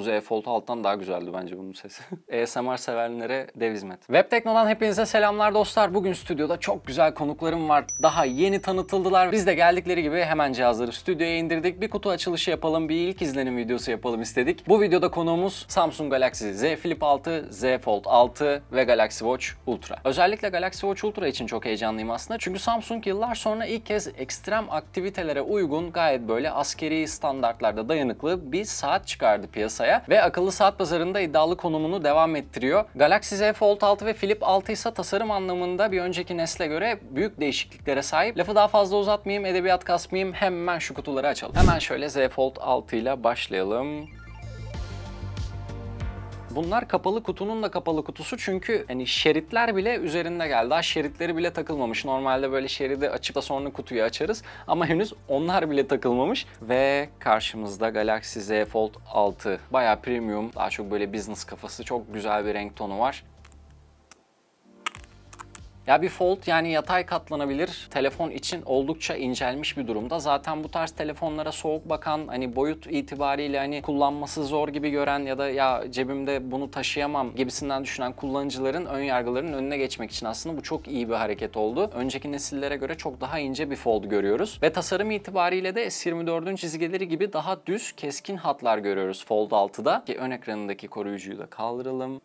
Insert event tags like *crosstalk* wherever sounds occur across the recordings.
Z Fold alttan daha güzeldi bence bunun sesi. ASMR *laughs* severlere dev hizmet. Web Tekno'dan hepinize selamlar dostlar. Bugün stüdyoda çok güzel konuklarım var. Daha yeni tanıtıldılar. Biz de geldikleri gibi hemen cihazları stüdyoya indirdik. Bir kutu açılışı yapalım, bir ilk izlenim videosu yapalım istedik. Bu videoda konuğumuz Samsung Galaxy Z Flip 6, Z Fold 6 ve Galaxy Watch Ultra. Özellikle Galaxy Watch Ultra için çok heyecanlıyım aslında. Çünkü Samsung yıllar sonra ilk kez ekstrem aktivitelere uygun gayet böyle askeri standartlarda dayanıklı bir saat çıkardı piyasaya piyasaya ve akıllı saat pazarında iddialı konumunu devam ettiriyor. Galaxy Z Fold 6 ve Flip 6 ise tasarım anlamında bir önceki nesle göre büyük değişikliklere sahip. Lafı daha fazla uzatmayayım, edebiyat kasmayayım hemen şu kutuları açalım. Hemen şöyle Z Fold 6 ile başlayalım. Bunlar kapalı kutunun da kapalı kutusu çünkü hani şeritler bile üzerinde geldi. Daha şeritleri bile takılmamış. Normalde böyle şeridi açıp da sonra kutuyu açarız ama henüz onlar bile takılmamış ve karşımızda Galaxy Z Fold 6. baya premium, daha çok böyle business kafası, çok güzel bir renk tonu var. Ya bir Fold yani yatay katlanabilir telefon için oldukça incelmiş bir durumda. Zaten bu tarz telefonlara soğuk bakan hani boyut itibariyle hani kullanması zor gibi gören ya da ya cebimde bunu taşıyamam gibisinden düşünen kullanıcıların ön yargılarının önüne geçmek için aslında bu çok iyi bir hareket oldu. Önceki nesillere göre çok daha ince bir Fold görüyoruz. Ve tasarım itibariyle de S24'ün çizgileri gibi daha düz keskin hatlar görüyoruz Fold 6'da. Ki ön ekranındaki koruyucuyu da kaldıralım.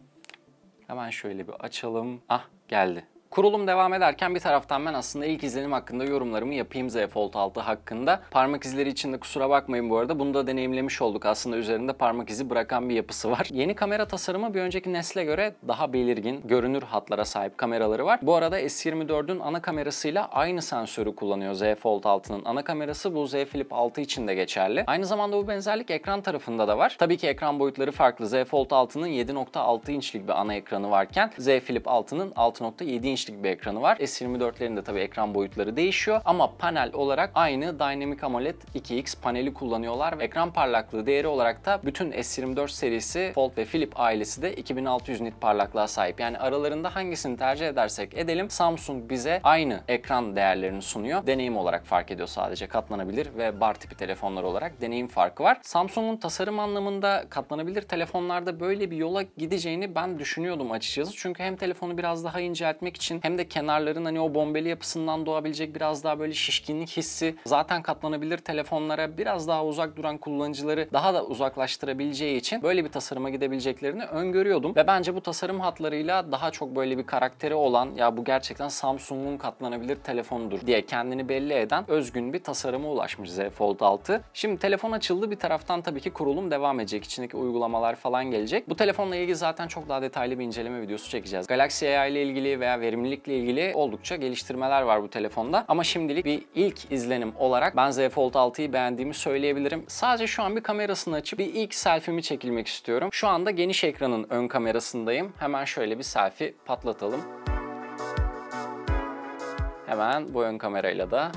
Hemen şöyle bir açalım. Ah geldi. Kurulum devam ederken bir taraftan ben aslında ilk izlenim hakkında yorumlarımı yapayım Z Fold 6 hakkında. Parmak izleri için de kusura bakmayın bu arada bunu da deneyimlemiş olduk. Aslında üzerinde parmak izi bırakan bir yapısı var. *laughs* Yeni kamera tasarımı bir önceki nesle göre daha belirgin, görünür hatlara sahip kameraları var. Bu arada S24'ün ana kamerasıyla aynı sensörü kullanıyor Z Fold 6'nın ana kamerası. Bu Z Flip 6 için de geçerli. Aynı zamanda bu benzerlik ekran tarafında da var. Tabii ki ekran boyutları farklı. Z Fold 6'nın 7.6 inçlik bir ana ekranı varken Z Flip 6'nın 6.7 inç inçlik bir ekranı var. S24'lerin de tabii ekran boyutları değişiyor ama panel olarak aynı Dynamic AMOLED 2X paneli kullanıyorlar ve ekran parlaklığı değeri olarak da bütün S24 serisi Fold ve Philip ailesi de 2600 nit parlaklığa sahip. Yani aralarında hangisini tercih edersek edelim Samsung bize aynı ekran değerlerini sunuyor. Deneyim olarak fark ediyor sadece katlanabilir ve bar tipi telefonlar olarak deneyim farkı var. Samsung'un tasarım anlamında katlanabilir telefonlarda böyle bir yola gideceğini ben düşünüyordum açıkçası. Çünkü hem telefonu biraz daha inceltmek için için hem de kenarların hani o bombeli yapısından doğabilecek biraz daha böyle şişkinlik hissi zaten katlanabilir telefonlara biraz daha uzak duran kullanıcıları daha da uzaklaştırabileceği için böyle bir tasarıma gidebileceklerini öngörüyordum ve bence bu tasarım hatlarıyla daha çok böyle bir karakteri olan ya bu gerçekten Samsung'un katlanabilir telefonudur diye kendini belli eden özgün bir tasarıma ulaşmış Z Fold 6. Şimdi telefon açıldı bir taraftan tabii ki kurulum devam edecek. İçindeki uygulamalar falan gelecek. Bu telefonla ilgili zaten çok daha detaylı bir inceleme videosu çekeceğiz. Galaxy AI ile ilgili veya verim verimlilikle ilgili oldukça geliştirmeler var bu telefonda. Ama şimdilik bir ilk izlenim olarak ben Z Fold 6'yı beğendiğimi söyleyebilirim. Sadece şu an bir kamerasını açıp bir ilk selfie'mi çekilmek istiyorum. Şu anda geniş ekranın ön kamerasındayım. Hemen şöyle bir selfie patlatalım. Hemen bu ön kamerayla da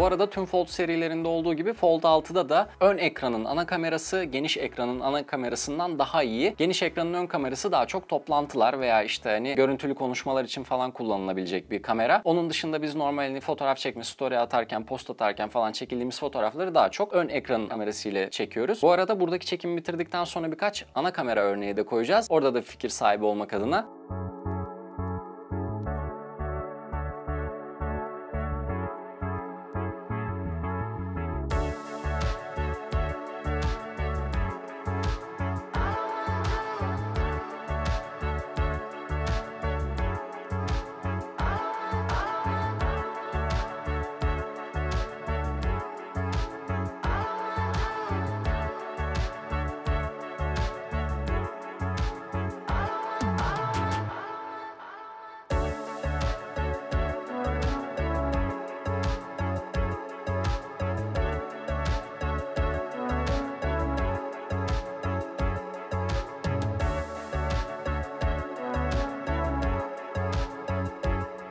bu arada tüm Fold serilerinde olduğu gibi Fold 6'da da ön ekranın ana kamerası geniş ekranın ana kamerasından daha iyi. Geniş ekranın ön kamerası daha çok toplantılar veya işte hani görüntülü konuşmalar için falan kullanılabilecek bir kamera. Onun dışında biz normalini hani fotoğraf çekme, story atarken, post atarken falan çekildiğimiz fotoğrafları daha çok ön ekranın kamerasıyla çekiyoruz. Bu arada buradaki çekimi bitirdikten sonra birkaç ana kamera örneği de koyacağız. Orada da fikir sahibi olmak adına.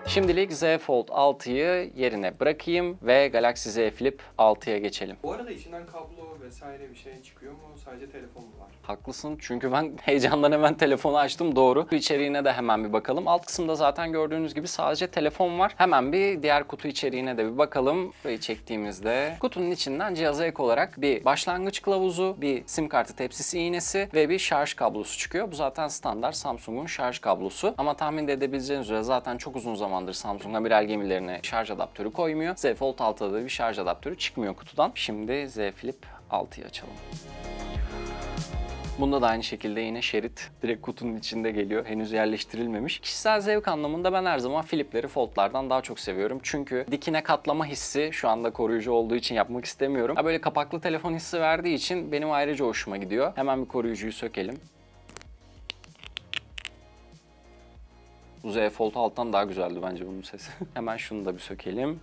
Şimdilik Z Fold 6'yı yerine bırakayım ve Galaxy Z Flip 6'ya geçelim. Bu arada içinden kablo vesaire bir şey çıkıyor mu? Sadece telefon mu var? Haklısın çünkü ben *laughs* heyecandan hemen telefonu açtım doğru. İçeriğine de hemen bir bakalım. Alt kısımda zaten gördüğünüz gibi sadece telefon var. Hemen bir diğer kutu içeriğine de bir bakalım. Burayı çektiğimizde kutunun içinden cihaza ek olarak bir başlangıç kılavuzu, bir sim kartı tepsisi iğnesi ve bir şarj kablosu çıkıyor. Bu zaten standart Samsung'un şarj kablosu. Ama tahmin de edebileceğiniz üzere zaten çok uzun zamandır Samsung amiral gemilerine şarj adaptörü koymuyor. Z Fold 6'da da bir şarj adaptörü çıkmıyor kutudan. Şimdi Z Flip 6'yı açalım. Bunda da aynı şekilde yine şerit direkt kutunun içinde geliyor. Henüz yerleştirilmemiş. Kişisel zevk anlamında ben her zaman Philip'leri Fold'lardan daha çok seviyorum. Çünkü dikine katlama hissi şu anda koruyucu olduğu için yapmak istemiyorum. Ha böyle kapaklı telefon hissi verdiği için benim ayrıca hoşuma gidiyor. Hemen bir koruyucuyu sökelim. Bu Z Fold alttan daha güzeldi bence bunun sesi. *laughs* Hemen şunu da bir sökelim.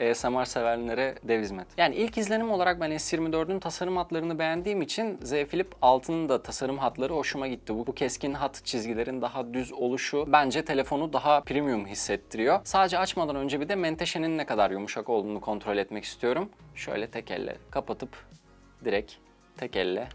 ASMR severlere dev hizmet. Yani ilk izlenim olarak ben S24'ün tasarım hatlarını beğendiğim için Z Flip 6'nın da tasarım hatları hoşuma gitti. Bu, bu keskin hat çizgilerin daha düz oluşu bence telefonu daha premium hissettiriyor. Sadece açmadan önce bir de menteşenin ne kadar yumuşak olduğunu kontrol etmek istiyorum. Şöyle tek elle kapatıp direkt tek elle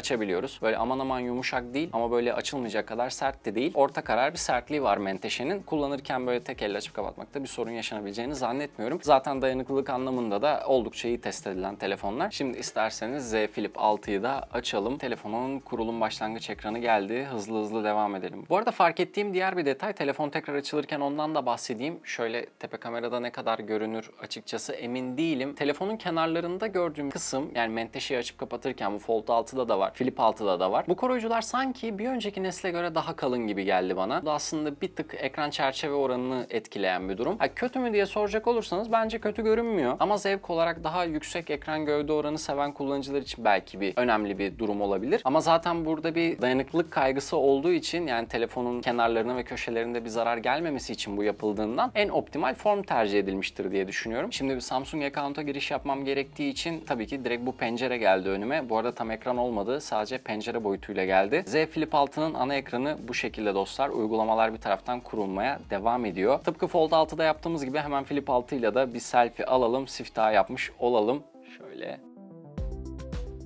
açabiliyoruz. Böyle aman aman yumuşak değil ama böyle açılmayacak kadar sert de değil. Orta karar bir sertliği var menteşenin. Kullanırken böyle tek elle açıp kapatmakta bir sorun yaşanabileceğini zannetmiyorum. Zaten dayanıklılık anlamında da oldukça iyi test edilen telefonlar. Şimdi isterseniz Z Flip 6'yı da açalım. Telefonun kurulum başlangıç ekranı geldi. Hızlı hızlı devam edelim. Bu arada fark ettiğim diğer bir detay telefon tekrar açılırken ondan da bahsedeyim. Şöyle tepe kamerada ne kadar görünür açıkçası emin değilim. Telefonun kenarlarında gördüğüm kısım yani menteşeyi açıp kapatırken bu Fold 6'da da var var. Philip 6'da da var. Bu koruyucular sanki bir önceki nesle göre daha kalın gibi geldi bana. Bu da aslında bir tık ekran çerçeve oranını etkileyen bir durum. Ha, kötü mü diye soracak olursanız bence kötü görünmüyor. Ama zevk olarak daha yüksek ekran gövde oranı seven kullanıcılar için belki bir önemli bir durum olabilir. Ama zaten burada bir dayanıklılık kaygısı olduğu için yani telefonun kenarlarına ve köşelerinde bir zarar gelmemesi için bu yapıldığından en optimal form tercih edilmiştir diye düşünüyorum. Şimdi bir Samsung account'a giriş yapmam gerektiği için tabii ki direkt bu pencere geldi önüme. Bu arada tam ekran olmadı olmadı. Sadece pencere boyutuyla geldi. Z Flip 6'nın ana ekranı bu şekilde dostlar. Uygulamalar bir taraftan kurulmaya devam ediyor. Tıpkı Fold 6'da yaptığımız gibi hemen Flip 6 ile de bir selfie alalım. Siftah yapmış olalım. Şöyle.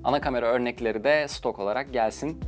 Ana kamera örnekleri de stok olarak gelsin.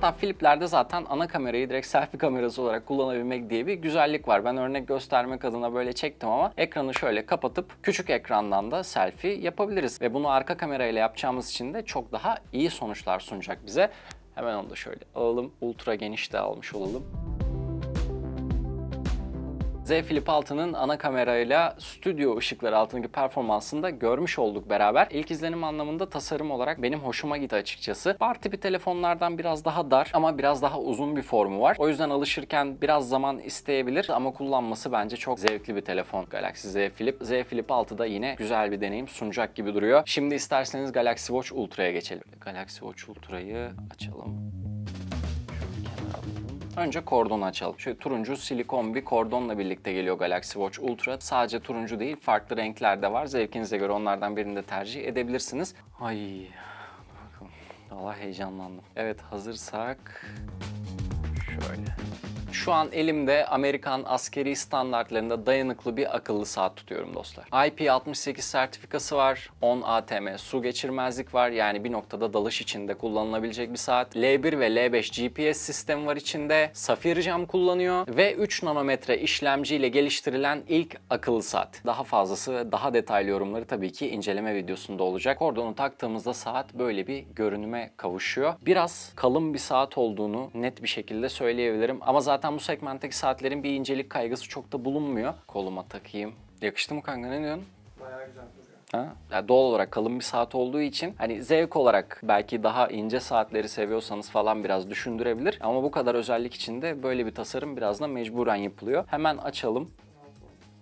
Hatta Philip'lerde zaten ana kamerayı direkt selfie kamerası olarak kullanabilmek diye bir güzellik var. Ben örnek göstermek adına böyle çektim ama ekranı şöyle kapatıp küçük ekrandan da selfie yapabiliriz. Ve bunu arka kamerayla yapacağımız için de çok daha iyi sonuçlar sunacak bize. Hemen onu da şöyle alalım. Ultra geniş de almış olalım. Z Flip 6'nın ana kamerayla stüdyo ışıkları altındaki performansını da görmüş olduk beraber. İlk izlenim anlamında tasarım olarak benim hoşuma gitti açıkçası. Bar tipi telefonlardan biraz daha dar ama biraz daha uzun bir formu var. O yüzden alışırken biraz zaman isteyebilir ama kullanması bence çok zevkli bir telefon Galaxy Z Flip. Z Flip 6 da yine güzel bir deneyim sunacak gibi duruyor. Şimdi isterseniz Galaxy Watch Ultra'ya geçelim. Galaxy Watch Ultra'yı açalım. Önce kordon açalım. Şöyle turuncu silikon bir kordonla birlikte geliyor Galaxy Watch Ultra. Sadece turuncu değil farklı renkler de var. Zevkinize göre onlardan birini de tercih edebilirsiniz. Ay bakın, Allah heyecanlandım. Evet hazırsak... Şu an elimde Amerikan askeri standartlarında dayanıklı bir akıllı saat tutuyorum dostlar. IP68 sertifikası var. 10 ATM su geçirmezlik var. Yani bir noktada dalış içinde kullanılabilecek bir saat. L1 ve L5 GPS sistemi var içinde. Safir cam kullanıyor ve 3 nanometre işlemciyle geliştirilen ilk akıllı saat. Daha fazlası ve daha detaylı yorumları tabii ki inceleme videosunda olacak. Kordonu taktığımızda saat böyle bir görünüme kavuşuyor. Biraz kalın bir saat olduğunu net bir şekilde söyleyebilirim ama zaten bu segmentteki saatlerin bir incelik kaygısı çok da bulunmuyor. Koluma takayım. Yakıştı mı kanka ne diyorsun? Bayağı güzel duruyor. Ha? Yani doğal olarak kalın bir saat olduğu için hani zevk olarak belki daha ince saatleri seviyorsanız falan biraz düşündürebilir. Ama bu kadar özellik içinde böyle bir tasarım biraz da mecburen yapılıyor. Hemen açalım.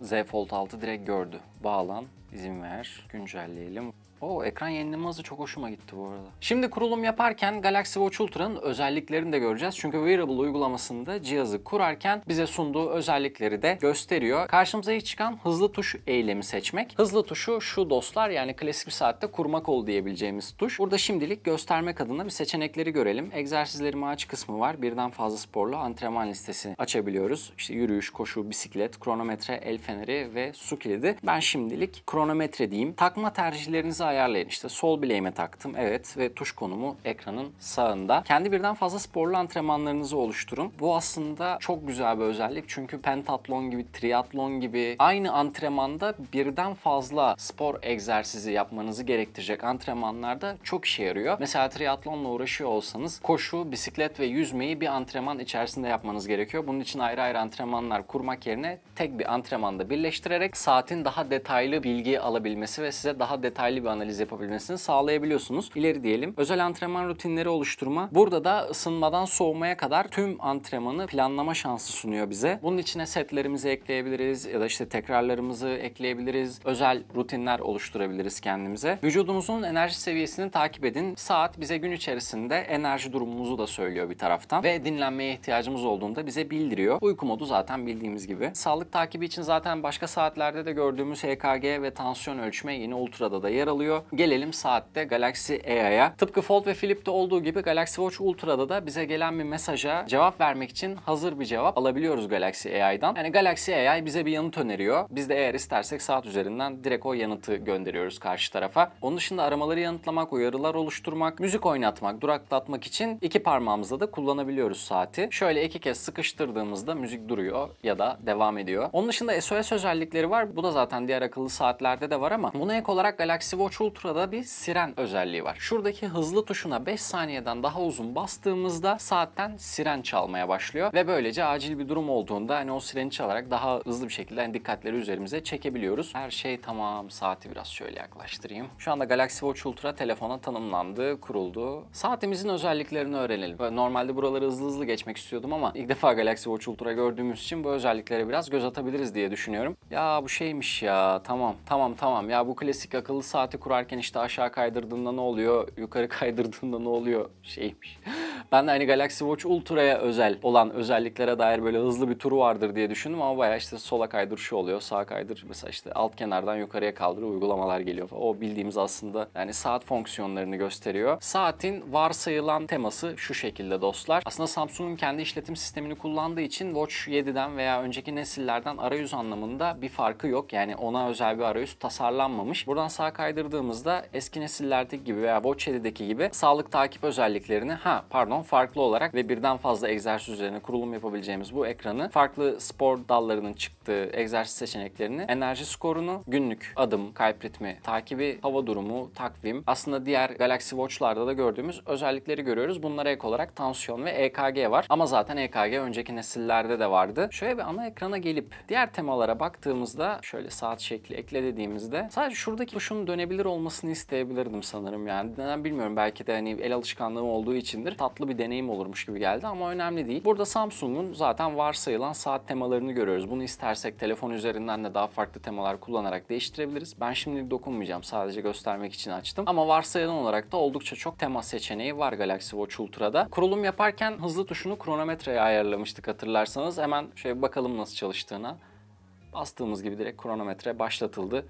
Z Fold 6 direkt gördü. Bağlan, izin ver, güncelleyelim. Oo ekran yenileme hızı çok hoşuma gitti bu arada. Şimdi kurulum yaparken Galaxy Watch Ultra'nın özelliklerini de göreceğiz. Çünkü Wearable uygulamasında cihazı kurarken bize sunduğu özellikleri de gösteriyor. Karşımıza ilk çıkan hızlı tuş eylemi seçmek. Hızlı tuşu şu dostlar yani klasik bir saatte kurmak ol diyebileceğimiz tuş. Burada şimdilik göstermek adına bir seçenekleri görelim. Egzersizlerimi aç kısmı var. Birden fazla sporlu antrenman listesi açabiliyoruz. İşte yürüyüş, koşu, bisiklet, kronometre, el feneri ve su kilidi. Ben şimdilik kronometre diyeyim. Takma tercihlerinizi ayarlayın. İşte sol bileğime taktım evet ve tuş konumu ekranın sağında. Kendi birden fazla sporlu antrenmanlarınızı oluşturun. Bu aslında çok güzel bir özellik çünkü pentatlon gibi, triatlon gibi aynı antrenmanda birden fazla spor egzersizi yapmanızı gerektirecek antrenmanlarda çok işe yarıyor. Mesela triatlonla uğraşıyor olsanız koşu, bisiklet ve yüzmeyi bir antrenman içerisinde yapmanız gerekiyor. Bunun için ayrı ayrı antrenmanlar kurmak yerine tek bir antrenmanda birleştirerek saatin daha detaylı bilgi alabilmesi ve size daha detaylı bir analiz yapabilmesini sağlayabiliyorsunuz. İleri diyelim özel antrenman rutinleri oluşturma. Burada da ısınmadan soğumaya kadar tüm antrenmanı planlama şansı sunuyor bize. Bunun içine setlerimizi ekleyebiliriz ya da işte tekrarlarımızı ekleyebiliriz. Özel rutinler oluşturabiliriz kendimize. Vücudumuzun enerji seviyesini takip edin. Saat bize gün içerisinde enerji durumumuzu da söylüyor bir taraftan ve dinlenmeye ihtiyacımız olduğunda bize bildiriyor. Uyku modu zaten bildiğimiz gibi. Sağlık takibi için zaten başka saatlerde de gördüğümüz HKG ve tansiyon ölçme yine ultrada da yer alıyor oluyor. Gelelim saatte Galaxy AI'ya. Tıpkı Fold ve Flip'te olduğu gibi Galaxy Watch Ultra'da da bize gelen bir mesaja cevap vermek için hazır bir cevap alabiliyoruz Galaxy AI'dan. Yani Galaxy AI bize bir yanıt öneriyor. Biz de eğer istersek saat üzerinden direkt o yanıtı gönderiyoruz karşı tarafa. Onun dışında aramaları yanıtlamak, uyarılar oluşturmak, müzik oynatmak, duraklatmak için iki parmağımızla da kullanabiliyoruz saati. Şöyle iki kez sıkıştırdığımızda müzik duruyor ya da devam ediyor. Onun dışında SOS özellikleri var. Bu da zaten diğer akıllı saatlerde de var ama buna ek olarak Galaxy Watch Ultra'da bir siren özelliği var. Şuradaki hızlı tuşuna 5 saniyeden daha uzun bastığımızda saatten siren çalmaya başlıyor ve böylece acil bir durum olduğunda hani o sireni çalarak daha hızlı bir şekilde hani dikkatleri üzerimize çekebiliyoruz. Her şey tamam. Saati biraz şöyle yaklaştırayım. Şu anda Galaxy Watch Ultra telefona tanımlandı, kuruldu. Saatimizin özelliklerini öğrenelim. normalde buraları hızlı hızlı geçmek istiyordum ama ilk defa Galaxy Watch Ultra gördüğümüz için bu özelliklere biraz göz atabiliriz diye düşünüyorum. Ya bu şeymiş ya. Tamam, tamam, tamam. Ya bu klasik akıllı saati kurarken işte aşağı kaydırdığında ne oluyor, yukarı *laughs* kaydırdığında ne oluyor şeymiş. Ben de hani Galaxy Watch Ultra'ya özel olan özelliklere dair böyle hızlı bir turu vardır diye düşündüm ama bayağı işte sola kaydır şu oluyor, sağa kaydır mesela işte alt kenardan yukarıya kaldır uygulamalar geliyor O bildiğimiz aslında yani saat fonksiyonlarını gösteriyor. Saatin varsayılan teması şu şekilde dostlar. Aslında Samsung'un kendi işletim sistemini kullandığı için Watch 7'den veya önceki nesillerden arayüz anlamında bir farkı yok. Yani ona özel bir arayüz tasarlanmamış. Buradan sağa kaydırdığımızda eski nesillerdeki gibi veya Watch 7'deki gibi sağlık takip özelliklerini ha pardon pardon farklı olarak ve birden fazla egzersiz üzerine kurulum yapabileceğimiz bu ekranı farklı spor dallarının çıktığı egzersiz seçeneklerini, enerji skorunu, günlük adım, kalp ritmi, takibi, hava durumu, takvim aslında diğer Galaxy Watch'larda da gördüğümüz özellikleri görüyoruz. Bunlara ek olarak tansiyon ve EKG var ama zaten EKG önceki nesillerde de vardı. Şöyle bir ana ekrana gelip diğer temalara baktığımızda şöyle saat şekli ekle dediğimizde sadece şuradaki tuşun dönebilir olmasını isteyebilirdim sanırım yani. Neden bilmiyorum belki de hani el alışkanlığım olduğu içindir. Tatlı farklı bir deneyim olurmuş gibi geldi ama önemli değil. Burada Samsung'un zaten varsayılan saat temalarını görüyoruz. Bunu istersek telefon üzerinden de daha farklı temalar kullanarak değiştirebiliriz. Ben şimdilik dokunmayacağım. Sadece göstermek için açtım. Ama varsayılan olarak da oldukça çok tema seçeneği var Galaxy Watch Ultra'da. Kurulum yaparken hızlı tuşunu kronometreye ayarlamıştık hatırlarsanız. Hemen şöyle bakalım nasıl çalıştığına. Bastığımız gibi direkt kronometre başlatıldı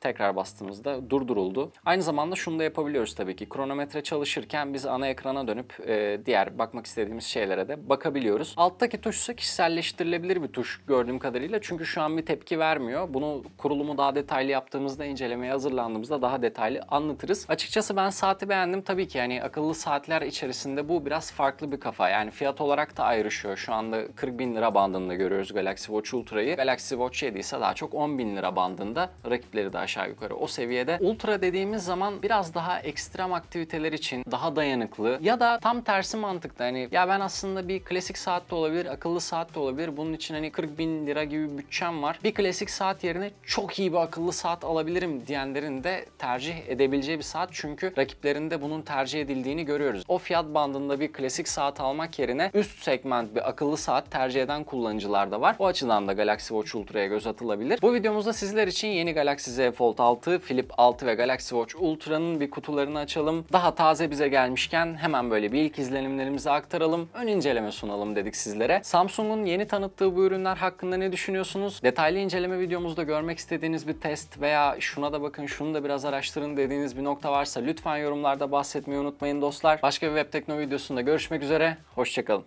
tekrar bastığımızda durduruldu. Aynı zamanda şunu da yapabiliyoruz tabii ki. Kronometre çalışırken biz ana ekrana dönüp e, diğer bakmak istediğimiz şeylere de bakabiliyoruz. Alttaki tuş ise kişiselleştirilebilir bir tuş gördüğüm kadarıyla. Çünkü şu an bir tepki vermiyor. Bunu kurulumu daha detaylı yaptığımızda, incelemeye hazırlandığımızda daha detaylı anlatırız. Açıkçası ben saati beğendim. Tabii ki yani akıllı saatler içerisinde bu biraz farklı bir kafa. Yani fiyat olarak da ayrışıyor. Şu anda 40 bin lira bandında görüyoruz Galaxy Watch Ultra'yı. Galaxy Watch 7 ise daha çok 10 bin lira bandında. Rakipleri de aşağı yukarı o seviyede. Ultra dediğimiz zaman biraz daha ekstrem aktiviteler için daha dayanıklı ya da tam tersi mantıkta hani ya ben aslında bir klasik saat de olabilir, akıllı saat de olabilir. Bunun için hani 40 bin lira gibi bir bütçem var. Bir klasik saat yerine çok iyi bir akıllı saat alabilirim diyenlerin de tercih edebileceği bir saat. Çünkü rakiplerinde bunun tercih edildiğini görüyoruz. O fiyat bandında bir klasik saat almak yerine üst segment bir akıllı saat tercih eden kullanıcılar da var. O açıdan da Galaxy Watch Ultra'ya göz atılabilir. Bu videomuzda sizler için yeni Galaxy Z Fold 6, Flip 6 ve Galaxy Watch Ultra'nın bir kutularını açalım. Daha taze bize gelmişken hemen böyle bir ilk izlenimlerimizi aktaralım, ön inceleme sunalım dedik sizlere. Samsung'un yeni tanıttığı bu ürünler hakkında ne düşünüyorsunuz? Detaylı inceleme videomuzda görmek istediğiniz bir test veya şuna da bakın şunu da biraz araştırın dediğiniz bir nokta varsa lütfen yorumlarda bahsetmeyi unutmayın dostlar. Başka bir Web Tekno videosunda görüşmek üzere, hoşçakalın.